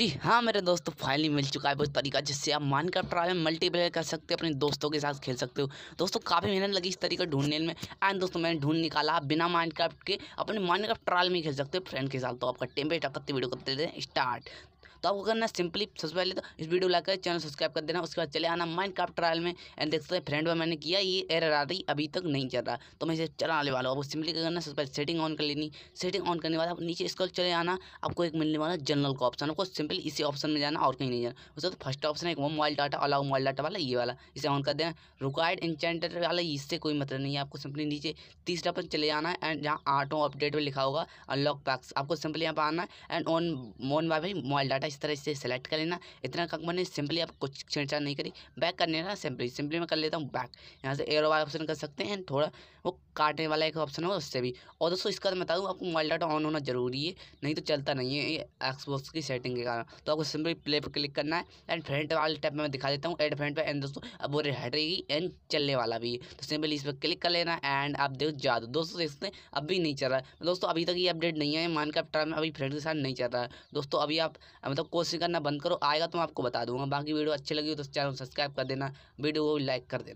जी हाँ मेरे दोस्तों फाइनली मिल चुका है वो तरीका जिससे आप मान कर ट्राई में मल्टीप्लेयर कर सकते हो अपने दोस्तों के साथ खेल सकते हो दोस्तों काफ़ी मेहनत लगी इस तरीके ढूंढने में एंड दोस्तों मैंने ढूंढ निकाला आप बिना माइंड के अपने माइनक्राफ्ट ट्रायल में खेल सकते हो फ्रेंड के साथ तो आपका टेम्पेट करते वीडियो करते थे स्टार्ट तो आपको करना सिंपली सबसे पहले तो इस वीडियो लाकर चैनल सब्सक्राइब कर देना उसके बाद चले आना माइंड ट्रायल में एंड देख सकते हैं फ्रेंड में मैंने किया ये एरर आ रही अभी तक नहीं चल रहा तो मैं इसे चलाने वाला हूँ आपको सिंपली करना सबसे पहले सेटिंग ऑन कर लेनी सेटिंग ऑन करने वाला आप नीचे इसको चले आना आपको एक मिलने वाला जनरल का ऑप्शन आपको सिंपली इसी ऑप्शन में जाना और कहीं नहीं जाना उसके बाद फर्स्ट ऑप्शन है वो mobile data allow mobile data वाला ये वाला इसे ऑन कर देना रिक्वायर्ड इंचेंटर वाला इससे कोई मतलब नहीं है आपको सिंपली नीचे तीसरा पर चले आना है एंड जहाँ ऑटो अपडेट में लिखा होगा अनलॉक पैक्स आपको सिंपली यहाँ पर आना है एंड ऑन मोन वाई मोबाइल डाटा का इस तरह से सेलेक्ट कर लेना इतना कम करने सिंपली आप कुछ छेड़छाड़ नहीं करी बैक करने ना सिंपली सिंपली मैं कर लेता हूँ बैक यहाँ से एरो वाला ऑप्शन कर सकते हैं थोड़ा वो काटने वाला एक ऑप्शन होगा उससे भी और दोस्तों इसका तो मैं बताऊँ आपको मोबाइल डाटा ऑन होना जरूरी है नहीं तो चलता नहीं है ये एक्सबॉक्स की सेटिंग के कारण तो आपको सिंपली प्ले पर क्लिक करना है एंड फ्रंट वाले टैप में मैं दिखा देता हूँ एड फ्रंट पर एंड दोस्तों अब वो हटेगी एंड चलने वाला भी है तो सिंपली इस पर क्लिक कर लेना एंड आप देखो जादू दोस्तों देखते हैं अभी नहीं चल रहा है दोस्तों अभी तक ये अपडेट नहीं है मान का में अभी फ्रेंड के साथ नहीं चल रहा है दोस्तों अभी आप मतलब कोशिश करना बंद करो आएगा तो मैं आपको बता दूंगा बाकी वीडियो अच्छी लगी हो तो चैनल सब्सक्राइब कर देना वीडियो को लाइक कर देना